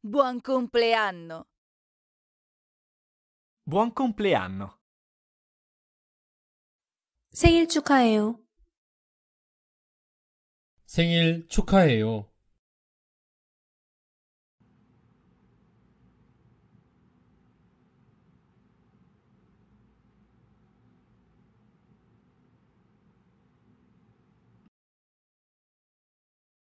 Buon compleanno! Buon compleanno! 생일 축하해요. 생일 축하해요.